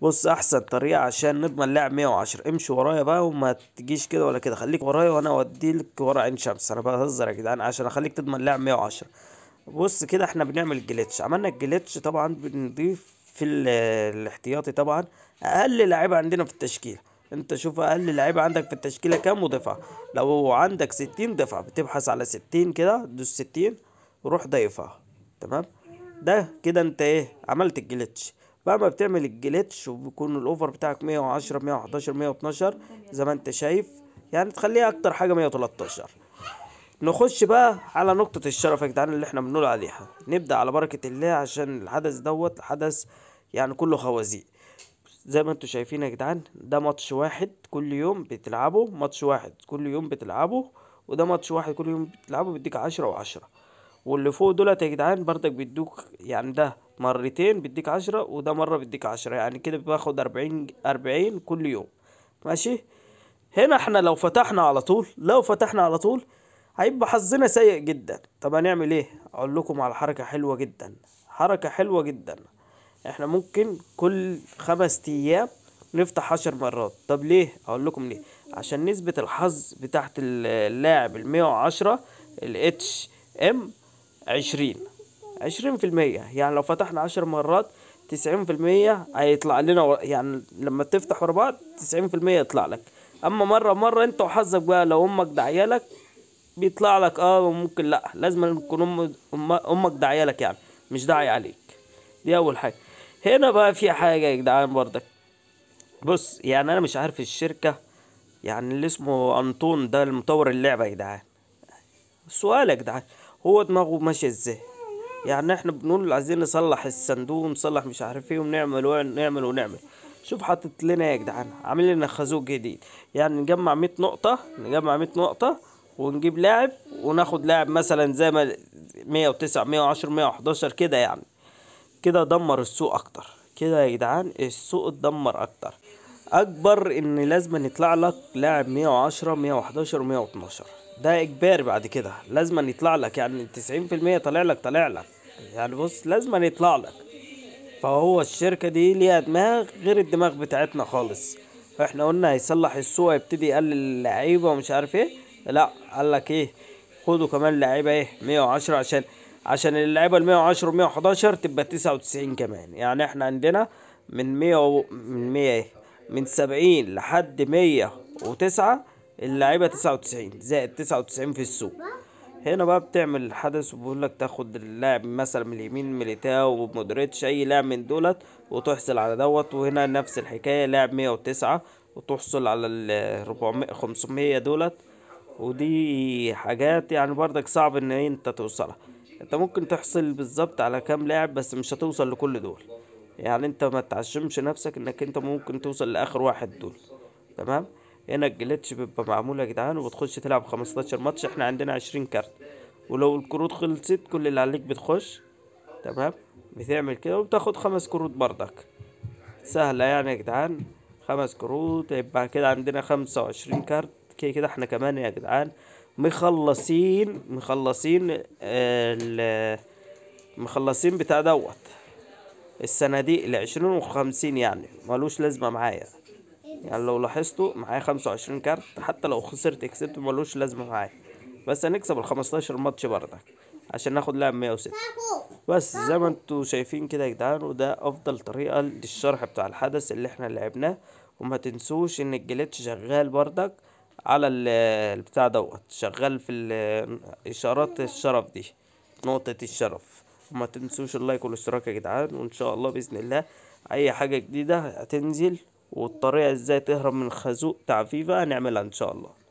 بص احسن طريقه عشان نضمن لاعب 110 امشي ورايا بقى وما تجيش كده ولا كده خليك ورايا وانا اوديلك ورا عين شمس انا بهزر يا جدعان عشان اخليك تضمن لاعب 110 بص كده احنا بنعمل الجليتش عملنا الجليتش طبعا بنضيف في الاحتياطي طبعا اقل لعيبه عندنا في التشكيله انت شوف اقل لعيبه عندك في التشكيله كام وضيفها لو عندك 60 دفعه بتبحث على 60 كده دوس 60 وروح ضيفها تمام ده كده انت ايه عملت الجليتش بقى ما بتعمل الجليتش وبيكون الاوفر بتاعك 110 111 112 زي ما انت شايف يعني تخليها اكتر حاجه 113 نخش بقى على نقطة الشرف يا جدعان اللي احنا بنقول عليها نبدأ على بركة الله عشان الحدث دوت حدث يعني كله خوازيق زي ما انتوا شايفين يا جدعان ده ماتش واحد كل يوم بتلعبه ماتش واحد كل يوم بتلعبه وده ماتش واحد كل يوم بتلعبه بيديك عشرة وعشرة واللي فوق دولت يا جدعان بردك بيدوك يعني ده مرتين بيديك عشرة وده مرة بيديك عشرة يعني كده باخد أربعين أربعين كل يوم ماشي هنا احنا لو فتحنا على طول لو فتحنا على طول هيبقى حظنا سيء جدا طب هنعمل ايه اقول لكم على حركة حلوة جدا حركة حلوة جدا احنا ممكن كل خمس ايام نفتح عشر مرات طب ليه اقول لكم ليه عشان نسبة الحظ بتاعت اللاعب المية وعشرة الاتش ام عشرين عشرين في المية يعني لو فتحنا عشر مرات تسعين في المية هيطلع لنا و... يعني لما تفتح ورا بعض تسعين في المية يطلع لك اما مرة مرة انت وحظك بقى لو امك لك بيطلع لك اه وممكن لا لازم تكون أم... أم... امك لك يعني مش داعية عليك دي اول حاجة هنا بقى في حاجة يا جدعان برضك بص يعني انا مش عارف الشركة يعني اللي اسمه انطون ده المطور اللعبة يا جدعان سؤال يا جدعان هو دماغه ماشية ازاي يعني احنا بنقول عايزين نصلح الصندوق نصلح مش عارف ايه ونعمل ونعمل ونعمل شوف حاطط لنا يا جدعان عامل لنا خازوق جديد يعني نجمع 100 نقطه نجمع 100 نقطه ونجيب لاعب وناخد لاعب مثلا زي ما 109 110 111 كده يعني كده دمر السوق اكتر كده يا جدعان السوق اتدمر اكتر اكبر ان لازم يطلع لك لاعب 110 111 112 ده اجباري بعد كده لازم أن يطلع لك يعني 90% طلع لك طلع لك يعني بص لازم أن يطلع لك فهو الشركة دي ليها دماغ غير الدماغ بتاعتنا خالص احنا قلنا هيصلح السوق يبتدي يقلل اللعيبة ومش عارف ايه لا قال لك ايه خدوا كمان لعيبة ايه 110 عشان عشان اللعيبة ال 110 و 111 تبقى 99 كمان يعني احنا عندنا من 100 و... من 100 ايه من 70 لحد 109 اللعيبه 99 زائد 99 في السوق هنا بقى بتعمل الحدث وبيقول لك تاخد اللاعب مثلا من اليمين ميليتاو ومودريتش اي لاعب من دولت وتحصل على دوت وهنا نفس الحكايه لاعب 109 وتحصل على ال 400 500 دولت ودي حاجات يعني بردك صعب ان انت توصلها انت ممكن تحصل بالظبط على كام لاعب بس مش هتوصل لكل دول يعني انت ما تعشمش نفسك انك انت ممكن توصل لاخر واحد دول تمام هنا الجليتش بيبقى معمول يا جدعان وبتخش تلعب 15 ماتش احنا عندنا 20 كارت ولو الكروت خلصت كل اللي عليك بتخش تمام بتعمل كده وبتاخد خمس كروت برضك سهلة يعني يا جدعان خمس كروت يبقى كده عندنا خمسة وعشرين كارت كده كده احنا كمان يا جدعان مخلصين مخلصين ال مخلصين بتاع دوت الصناديق العشرين وخمسين يعني ملوش لازمة معايا يعني لو لاحظتوا معايا خمسة وعشرين كارت حتى لو خسرت كسبت ملوش لازمة معايا بس هنكسب الخمستاشر ماتش بردك عشان ناخد لاعب مية وستة بس زي ما انتوا شايفين كده يا جدعان وده افضل طريقة للشرح بتاع الحدث اللي احنا لعبناه وما تنسوش ان الجليتش شغال بردك على البتاع دوت شغال في اشارات الشرف دي نقطة الشرف وما تنسوش اللايك والاشتراك يا جدعان وان شاء الله باذن الله اي حاجة جديدة هتنزل والطريقة ازاي تهرب من الخازوق تعفيفة هنعملها ان شاء الله